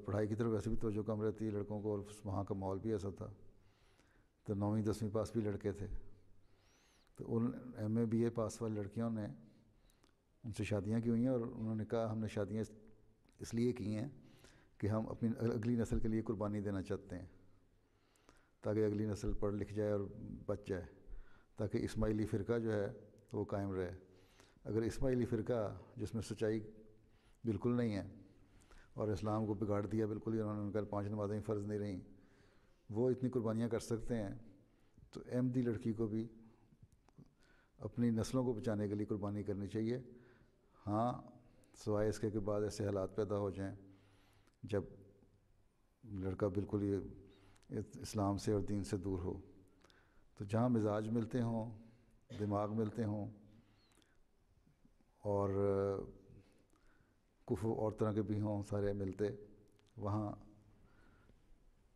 पढ़ाई की तरफ वैसे भी तोजो कम रहती है लड़कों को और वहाँ का माहौल भी ऐसा था तो नौवीं दसवीं पास भी लड़के थे तो उन एम ए बी ए पास वाली लड़कियों ने उनसे शादियाँ की हुई हैं और उन्होंने कहा हमने शादियाँ इसलिए की हैं कि हम अपनी अगली नस्ल के लिए कुर्बानी देना चाहते हैं ताकि अगली नस्ल पढ़ लिख जाए और बच जाए ताकि इसमाइली फ़िरका जो है वो कायम रहे अगर इसमाइली फ़िरका जिसमें सच्चाई बिल्कुल नहीं है और इस्लाम को बिगाड़ दिया बिल्कुल ही उन्होंने उनका पाँच नमाजें फ़र्ज़ नहीं रहीं वो इतनी कुर्बानियाँ कर सकते हैं तो अहमदी लड़की को भी अपनी नस्लों को बचाने के लिए कुर्बानी करनी चाहिए हाँ सवाए इसके के बाद ऐसे हालात पैदा हो जाएं जब लड़का बिल्कुल ही इस्लाम से और दीन से दूर हो तो जहाँ मिजाज मिलते हों दिमाग मिलते हों और कुफ और तरह के भी हों सारे मिलते वहाँ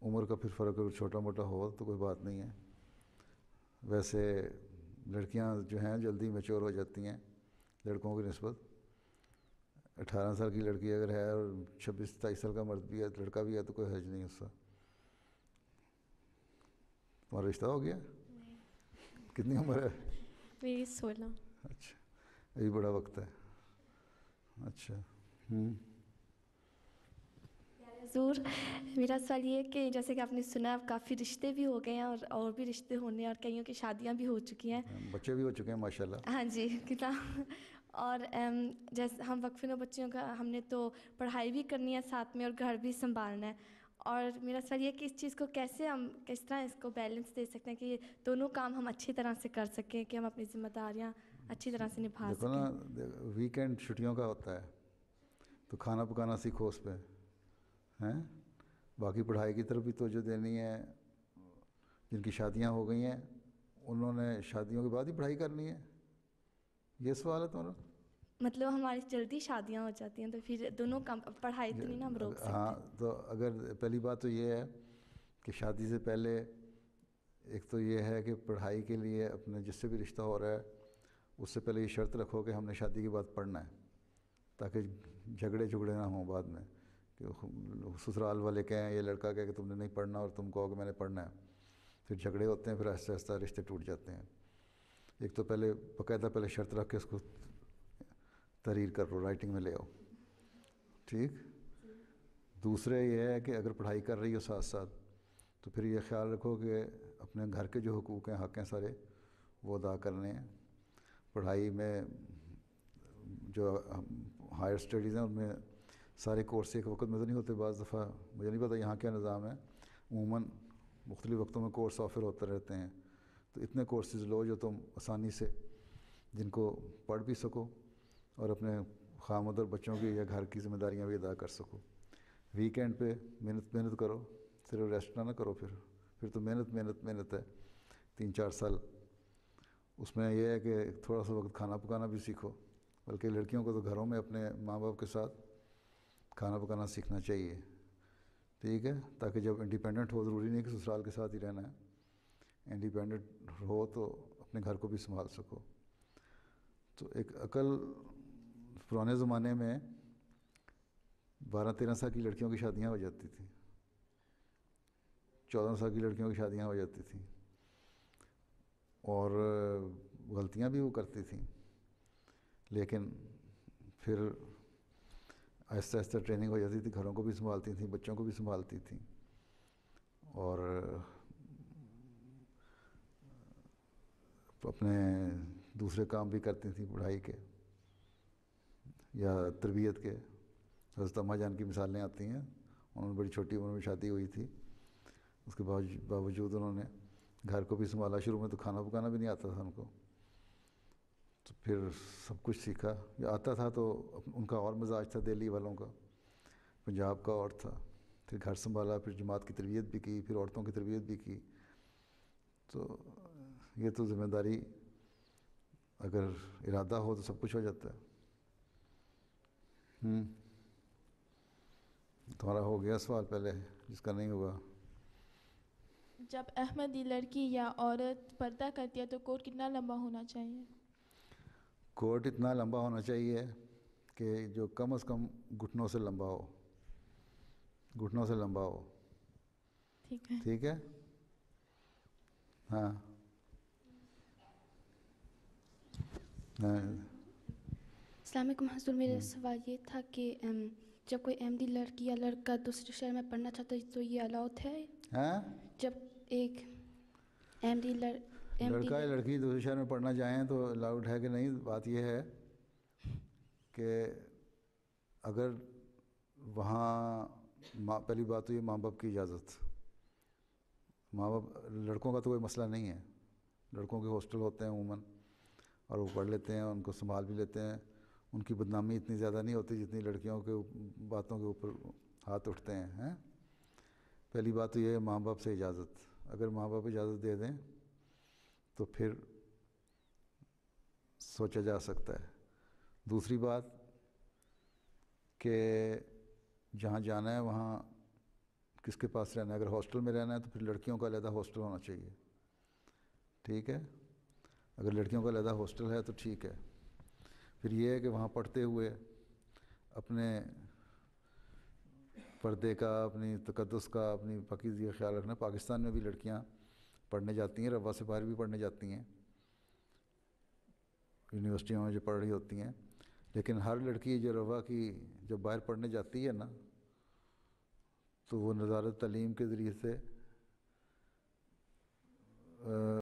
उम्र का फिर फ़र्क अगर छोटा मोटा हो तो कोई बात नहीं है वैसे लड़कियाँ जो हैं जल्दी मेच्योर हो जाती हैं लड़कों की नस्बत अठारह साल की लड़की अगर है और छब्बीस सताईस साल का मर्द भी है लड़का भी है तो कोई हर्ज नहीं उसका तुम्हारा रिश्ता हो गया कितनी उम्र है मेरी सोलह अच्छा अभी बड़ा वक्त है अच्छा हम्म। मेरा सवाल ये है कि जैसे कि आपने सुना अब काफ़ी रिश्ते भी हो गए हैं और और भी रिश्ते होने और कईयों की शादियां भी हो चुकी हैं हाँ, बच्चे भी हो चुके हैं माशाल्लाह हाँ जी कितना और जैसे हम वक्फे बच्चियों का हमने तो पढ़ाई भी करनी है साथ में और घर भी संभालना है और मेरा सवाल ये कि इस चीज़ को कैसे हम किस तरह इसको बैलेंस दे सकते हैं कि दोनों काम हम अच्छी तरह से कर सकें कि हम अपनी जिम्मेदारियाँ अच्छी तरह से निभा सकें वीकेंड छुट्टियों का होता है तो खाना पकाना सीखो उस पर हैं बाकी पढ़ाई की तरफ भी तोजो देनी है जिनकी शादियाँ हो गई हैं उन्होंने शादियों के बाद ही पढ़ाई करनी है ये सवाल है तुम्हारा मतलब हमारी जल्दी शादियां हो जाती हैं तो फिर दोनों काम पढ़ाई तो नहीं ना हम रोक हाँ तो अगर पहली बात तो ये है कि शादी से पहले एक तो ये है कि पढ़ाई के लिए अपने जिससे भी रिश्ता हो रहा है उससे पहले ये शर्त रखो कि हमने शादी के बाद पढ़ना है ताकि झगड़े झुगड़े ना हों बाद में कि ससुराल वाले कहें ये लड़का कहे कि तुमने नहीं पढ़ना और तुम कहो कि मैंने पढ़ना है फिर झगड़े होते हैं फिर आहिस्ता आहिस्ता रिश्ते टूट जाते हैं एक तो पहले बाकायदा पहले शर्त रख के उसको तहरीर कर लो राइटिंग में ले आओ ठीक दूसरे ये है कि अगर पढ़ाई कर रही हो साथ साथ तो फिर ये ख्याल रखो कि अपने घर के जो हकूक़ हैं हक़ हैं सारे वो अदा करने हैं पढ़ाई में जो हायर स्टडीज़ हैं उनमें सारे कोर्स एक वक्त में तो नहीं होते बज़ दफ़ा मुझे नहीं पता यहाँ क्या निज़ाम है उमूमा मुख्तलि वक्तों में कोर्स ऑफ़र होते रहते हैं तो इतने कोर्सेज लो जो तुम आसानी से जिनको पढ़ भी सको और अपने खामद और बच्चों की या घर की जिम्मेदारियाँ भी अदा कर सको वीकेंड पे मेहनत मेहनत करो सिर्फ रेस्ट ना ना करो फिर फिर तो मेहनत मेहनत मेहनत है तीन चार साल उसमें यह है कि थोड़ा सा वक्त खाना पकाना भी सीखो बल्कि लड़कियों को तो घरों में अपने माँ बाप के साथ खाना पकाना सीखना चाहिए ठीक है ताकि जब इंडिपेंडेंट हो ज़रूरी नहीं कि ससुराल के साथ ही रहना है इंडिपेंडेंट हो तो अपने घर को भी संभाल सको तो एक अकल पुराने ज़माने में बारह तेरह साल की लड़कियों की शादियाँ हो जाती थी चौदह साल की लड़कियों की शादियाँ हो जाती थी और गलतियाँ भी वो करती थी लेकिन फिर आहिस्ता आहिस्ता ट्रेनिंग हो जाती थी घरों को भी संभालती थी बच्चों को भी संभालती थी और अपने दूसरे काम भी करती थी पढ़ाई के या तरबियत के हजरत जान की मिसालें आती हैं उन्होंने बड़ी छोटी उम्र में शादी हुई थी उसके बावजूद उन्होंने घर को भी संभाला शुरू में तो खाना पकाना भी नहीं आता था उनको तो फिर सब कुछ सीखा आता था तो उनका और मजाज था दिल्ली वालों का पंजाब का और था फिर घर संभाला फिर जमात की तरबियत भी की फिर औरतों की तरबियत भी की तो ये तो ज़िम्मेदारी अगर इरादा हो तो सब कुछ हो जाता है हम्म। तुम्हारा हो गया सवाल पहले जिसका नहीं हुआ जब अहमदी लड़की या औरत पर्दा करती है तो कोर्ट कितना लंबा होना चाहिए कोट इतना लंबा होना चाहिए कि जो कम से कम घुटनों से लंबा हो घुटनों से लंबा हो ठीक है ठीक है हाँ, हाँ। इस्लामिक हजूर मेरा हम्म। सवाल ये था कि जब कोई अहमदी लड़की या लड़का दूसरे शहर में पढ़ना चाहता है तो ये अलाउड है हाँ? जब एक अहमदी लड़ लड़का या लड़की दूसरे शहर में पढ़ना चाहें तो अलाउड है कि नहीं बात यह है कि अगर वहाँ माँ पहली बात तो ये माँ बाप की इजाज़त माँ बाप लड़कों का तो कोई मसला नहीं है लड़कों के हॉस्टल होते हैं उमूमन और वो पढ़ लेते हैं उनको संभाल भी लेते हैं उनकी बदनामी इतनी ज़्यादा नहीं होती जितनी लड़कियों के बातों के ऊपर हाथ उठते हैं हैं पहली बात तो ये है माँ बाप से इजाज़त अगर माँ बाप इजाज़त दे दें तो फिर सोचा जा सकता है दूसरी बात कि जहाँ जाना है वहाँ किसके पास रहना है अगर हॉस्टल में रहना है तो फिर लड़कियों का अलहदा हॉस्टल होना चाहिए ठीक है अगर लड़कियों का अलहदा हॉस्टल है तो ठीक है फिर ये है कि वहाँ पढ़ते हुए अपने पर्दे का अपनी तकदस का अपनी पकीजी का ख्याल रखना पाकिस्तान में भी लड़कियाँ पढ़ने जाती हैं रबा से बाहर भी पढ़ने जाती हैं यूनिवर्सिटियों में जो पढ़ रही होती हैं लेकिन हर लड़की जो रवा की जब बाहर पढ़ने जाती है ना तो वो नज़ारत तलीम के ज़रिए से